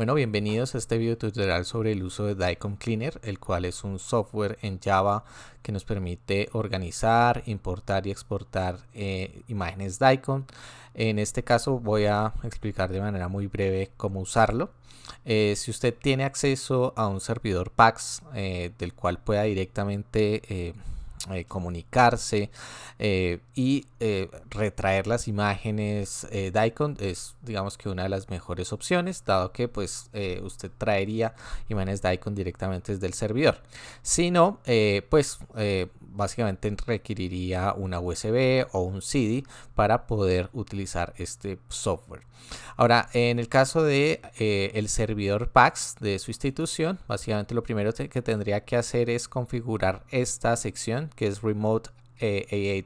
Bueno, bienvenidos a este video tutorial sobre el uso de daikon Cleaner, el cual es un software en Java que nos permite organizar, importar y exportar eh, imágenes daikon En este caso voy a explicar de manera muy breve cómo usarlo. Eh, si usted tiene acceso a un servidor PAX eh, del cual pueda directamente eh, comunicarse eh, y eh, retraer las imágenes Daikon es digamos que una de las mejores opciones dado que pues usted traería imágenes Daikon directamente desde el servidor si no pues básicamente requeriría una USB o un CD para poder utilizar este software ahora en el caso de el servidor PAX de su institución básicamente lo primero que tendría que hacer es configurar esta sección que es Remote eh,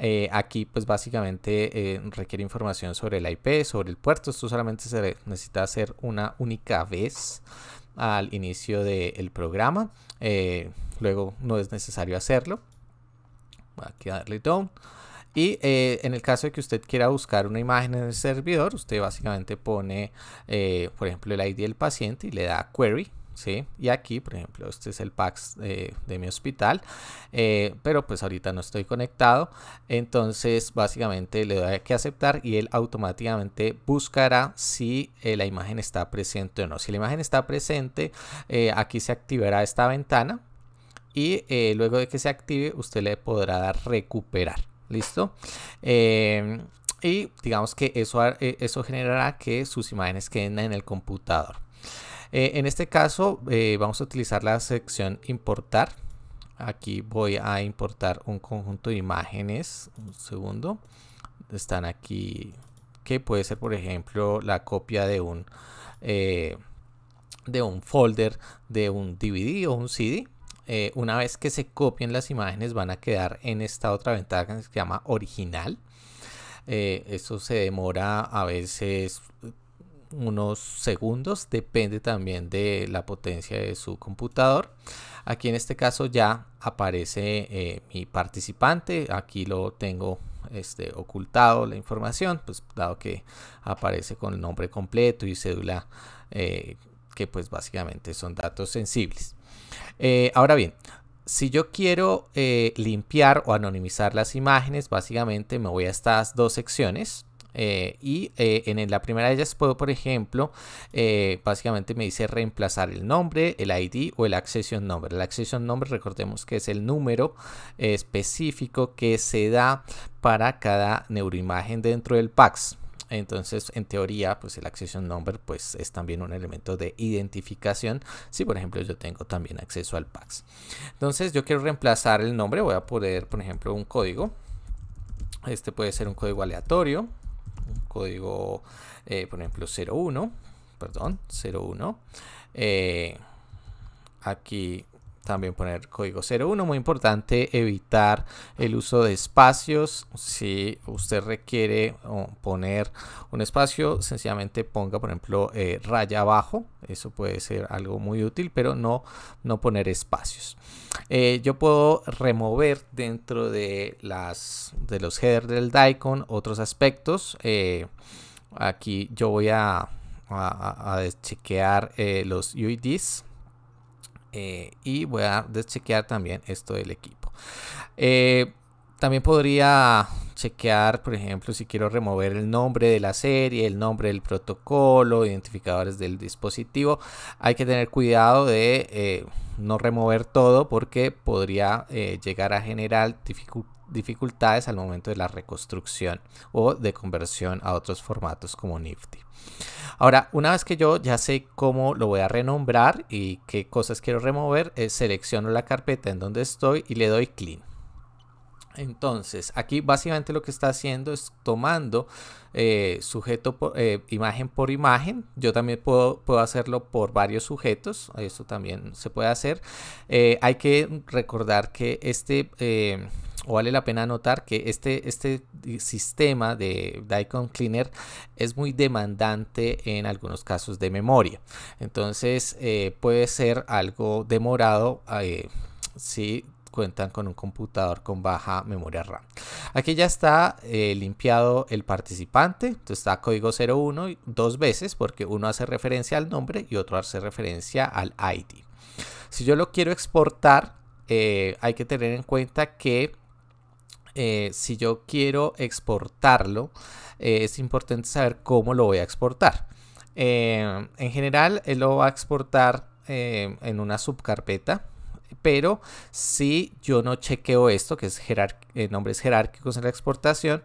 eh aquí pues básicamente eh, requiere información sobre el IP, sobre el puerto. Esto solamente se necesita hacer una única vez al inicio del programa. Eh, luego no es necesario hacerlo. Aquí a darle down. Y en el caso de que usted quiera buscar una imagen en el servidor, usted básicamente pone, por ejemplo, el ID del paciente y le da query. Y aquí, por ejemplo, este es el PAX de mi hospital, eh, pero pues ahorita no estoy conectado, entonces básicamente le doy que aceptar y él automáticamente buscará si eh, la imagen está presente o no. Si la imagen está presente, eh, aquí se activará esta ventana y luego de que se active, usted le podrá dar recuperar, ¿listo? Em, y digamos que eso, eso generará que sus imágenes queden en el computador. Eh, en este caso eh, vamos a utilizar la sección importar. Aquí voy a importar un conjunto de imágenes. Un segundo. Están aquí que puede ser por ejemplo la copia de un eh, de un folder de un DVD o un CD. una vez que se copien las imágenes van a quedar en esta otra ventana que se llama original. Eso se demora a veces unos segundos, depende también de la potencia de su computador. Aquí en este caso ya aparece eh, mi participante, aquí lo tengo este, ocultado la información, pues dado que aparece con el nombre completo y cédula, eh, que pues básicamente son datos sensibles. Eh, ahora bien, si yo quiero limpiar o anonimizar las imágenes, básicamente me voy a estas dos secciones. Eh, y eh, en la primera de ellas puedo, por ejemplo, eh, básicamente me dice reemplazar el nombre, el ID o el accession number. El accession number, recordemos que es el número específico que se da para cada neuroimagen dentro del PAX. Entonces, en teoría, pues el accession number pues es también un elemento de identificación. Si por ejemplo yo tengo también acceso al PAX. Entonces, yo quiero reemplazar el nombre, voy a poner, por ejemplo, un código. Este puede ser un código aleatorio código, eh, por ejemplo, 01, perdón, 01. Eh, aquí también poner código 01, muy importante evitar el uso de espacios. Si usted requiere poner un espacio, sencillamente ponga, por ejemplo, eh, raya abajo. Eso puede ser algo muy útil, pero no, no poner espacios. Eh, yo puedo remover dentro de, las, de los headers del daicon otros aspectos. Eh, aquí yo voy a, a chequear los UIDs eh, y voy a deschequear también esto del equipo. Eh, también podría chequear, por ejemplo, si quiero remover el nombre de la serie, el nombre del protocolo, identificadores del dispositivo. Hay que tener cuidado de eh, no remover todo porque podría llegar a generar dificultades dificultades al momento de la reconstrucción o de conversión a otros formatos como Nifty. Ahora, una vez que yo ya sé cómo lo voy a renombrar y qué cosas quiero remover, eh, selecciono la carpeta en donde estoy y le doy clean. Entonces, aquí básicamente lo que está haciendo es tomando eh, sujeto por, eh, imagen por imagen. Yo también puedo, puedo, hacerlo por varios sujetos. Eso también se puede hacer. hay que recordar que este vale la pena notar que este, este sistema de Daikon Cleaner es muy demandante en algunos casos de memoria. Entonces eh, puede ser algo demorado eh, si cuentan con un computador con baja memoria RAM. Aquí ya está eh, limpiado el participante, entonces está código 01 dos veces porque uno hace referencia al nombre y otro hace referencia al ID. Si yo lo quiero exportar, hay que tener en cuenta que eh, si yo quiero exportarlo, eh, es importante saber cómo lo voy a exportar. Eh, en general, él lo va a exportar en una subcarpeta, pero si yo no chequeo esto, que es nombres jerárquicos en la exportación,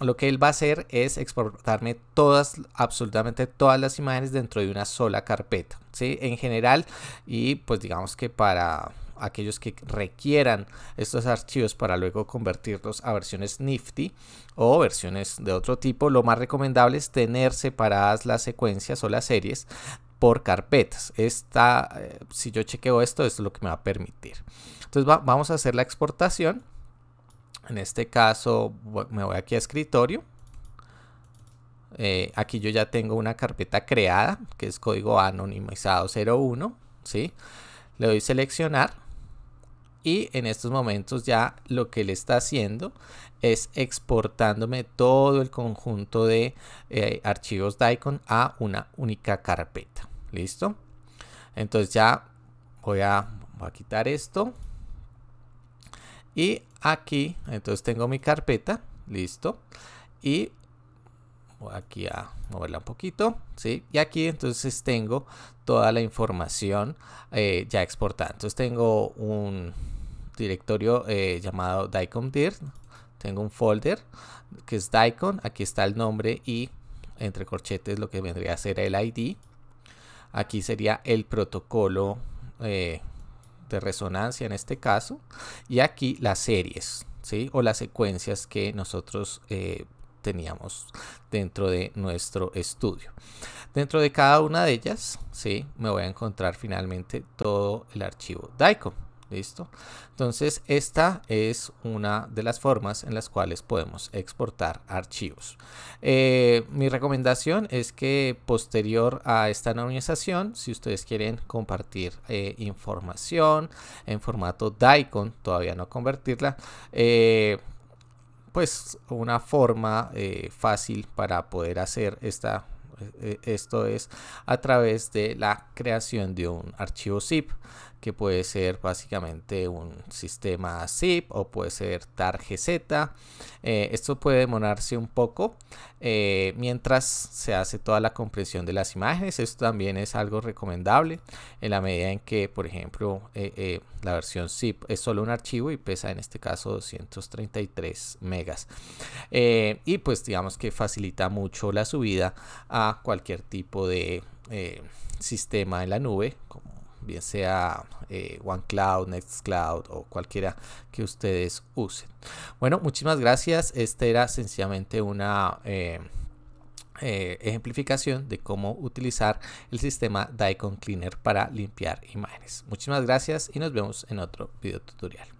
lo que él va a hacer es exportarme todas, absolutamente todas las imágenes dentro de una sola carpeta. ¿sí? En general, y pues digamos que para aquellos que requieran estos archivos para luego convertirlos a versiones Nifty o versiones de otro tipo, lo más recomendable es tener separadas las secuencias o las series por carpetas. Esta, eh, si yo chequeo esto, es lo que me va a permitir. Entonces vamos a hacer la exportación. En este caso me voy aquí a escritorio. Eh, aquí yo ya tengo una carpeta creada, que es código anonimizado 01, ¿sí? Le doy seleccionar y en estos momentos ya lo que le está haciendo es exportándome todo el conjunto de eh, archivos Daikon a una única carpeta. ¿Listo? Entonces ya voy a, quitar esto. Y aquí, entonces tengo mi carpeta. ¿Listo? Y voy aquí a moverla un poquito, ¿sí? Y aquí entonces tengo toda la información eh, ya exportada. Entonces tengo un, directorio eh, llamado DICOMDIR. Tengo un folder que es DICOM. Aquí está el nombre y entre corchetes lo que vendría a ser el ID. Aquí sería el protocolo eh, de resonancia en este caso. Y aquí las series o las secuencias que nosotros eh, teníamos dentro de nuestro estudio. Dentro de cada una de ellas, ¿sí? me voy a encontrar finalmente todo el archivo DICOM. ¿Listo? Entonces, esta es una de las formas en las cuales podemos exportar archivos. Eh, mi recomendación es que posterior a esta normalización, si ustedes quieren compartir eh, información en formato DICON, todavía no convertirla, eh, pues una forma fácil para poder hacer esta esto es a través de la creación de un archivo zip que puede ser básicamente un sistema zip o puede ser tar.gz, eh, esto puede demorarse un poco eh, mientras se hace toda la compresión de las imágenes. Esto también es algo recomendable en la medida en que, por ejemplo, eh, la versión zip es solo un archivo y pesa en este caso 233 megas. y pues digamos que facilita mucho la subida a cualquier tipo de sistema en la nube, como bien sea eh, OneCloud, NextCloud o cualquiera que ustedes usen. Bueno, muchísimas gracias. Esta era sencillamente una... Eh, eh, ejemplificación de cómo utilizar el sistema Daikon Cleaner para limpiar imágenes. Muchísimas gracias y nos vemos en otro video tutorial.